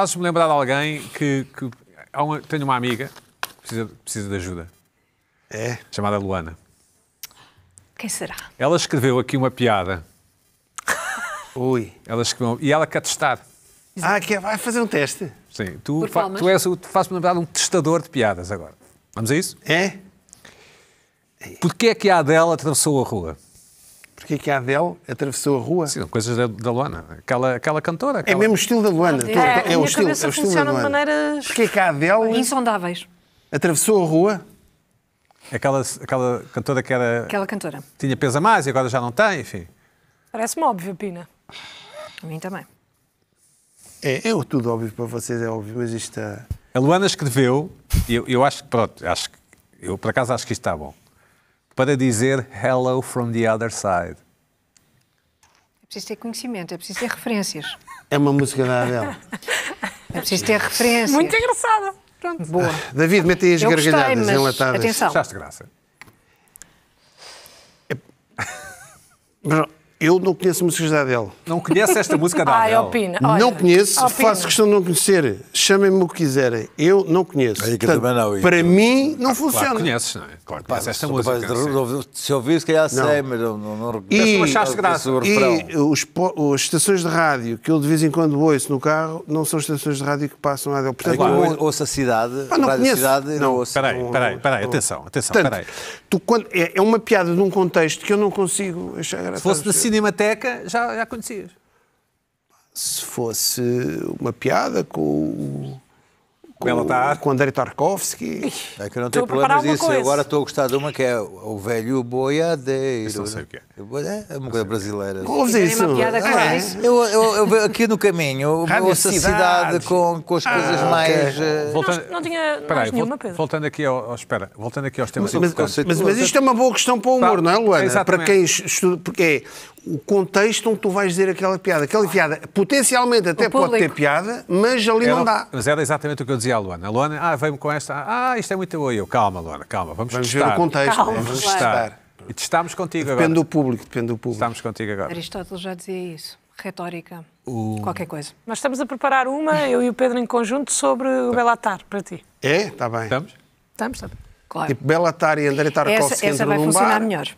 Fazes-me lembrar de alguém que, que uma, tenho uma amiga que precisa, precisa de ajuda. É? Chamada Luana. Quem será? Ela escreveu aqui uma piada. Ui. Ela escreveu, e ela quer testar. Ah, quer vai fazer um teste. Sim. Tu, fa tu és o, faz-me lembrar um testador de piadas agora. Vamos a isso? É? Porquê é que a Adela atravessou a rua? porque é que a Adele atravessou a rua. Sim, coisas da, Luana. Aquela, aquela cantora. É aquela... É mesmo o estilo da Luana. Ah, é, é, é, o estilo, é o estilo da Luana. De maneiras... Porque é que a Adele... Insondáveis. Atravessou a rua Aquela, aquela cantora que era. Aquela cantora. Tinha peso a mais e agora já não tem, enfim. Parece-me óbvio, Pina. A mim também. É, eu é tudo óbvio para vocês, é óbvio, mas isto está. É- a Luana escreveu, eu, eu acho que, pronto, acho que, eu por acaso acho que isto está bom para dizer hello from the other side? É preciso ter conhecimento, é preciso ter referências. É uma música da Adele. É preciso ter referências. Muito engraçada. Pronto. Boa. David, mete aí as Eu gargalhadas gostei, mas... enlatadas. Atenção. Achaste graça. É... Eu não conheço músicas da Adele. Não conhece esta música da Adele? opina. Olha, não conheço, opina. faço questão de não conhecer. Chamem-me o que quiserem. Eu não conheço. Portanto, também não, para mim, não ah, funciona. Claro conheces, não é? Claro conheces esta música. De, se ouvir, se calhar não. sei, mas não, não, não E, achaste graça. E os, as estações de rádio que eu de vez em quando ouço no carro não são estações de rádio que passam a Adele. Portanto, claro. É eu ouço a cidade, ah, não a conheço. cidade não, não ouço. Peraí, peraí, peraí, atenção, atenção, peraí. É, é, uma piada de um contexto que eu não consigo achar graça. Se fosse cidade, Cinemateca já, já conhecias? Se fosse uma piada com o. Com, ela tá. com Andrei Tarkovsky. É que eu não tenho problemas disso. Agora estou a gostar de uma que é o velho boiadeiro. Eu não sei o que é. É uma coisa brasileira. Ouves isso? Uma piada ah, é. eu, eu, eu, aqui no caminho ouço a cidade com, com as coisas ah, mais... Okay. Eh, voltando, não, não tinha mais nenhuma, coisa. Voltando aqui, espera, voltando aqui aos temas mas, mas, mas, isto é uma boa questão para o humor, tá, não é, Luana? Exatamente. Para quem estuda... Porque é o contexto onde tu vais dizer aquela piada. Aquela piada potencialmente até pode ter piada, mas ali era, não dá. Mas era exatamente o que eu dizia à Luana. A Luana, ah, veio-me com esta, ah, isto é muito boa. Eu, calma, Luana, calma, vamos, vamos testar. ver o contexto. Calma, vamos testar. E testámos contigo depende agora. Depende do público, depende do público. Estamos contigo agora. Aristóteles já dizia isso. Retórica, qualquer coisa. Nós estamos a preparar uma, eu e o Pedro em conjunto, sobre o Belatar, para ti. É? Está bem. Estamos? Estamos, está bem. Claro. Tipo, Belatar e André Tarkovsky bar essa vai funcionar melhor.